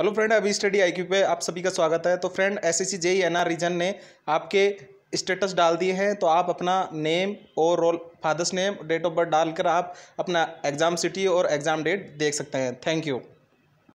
hello friend अभी study IQ पे आप सभी का स्वागत है तो friend S S C JE N R region ने आपके स्टेटस डाल दिए हैं तो आप अपना नेम और roll father's name date of birth डालकर आप अपना एग्ज़ाम सिटी और एग्ज़ाम डेट देख सकते हैं थैंक यू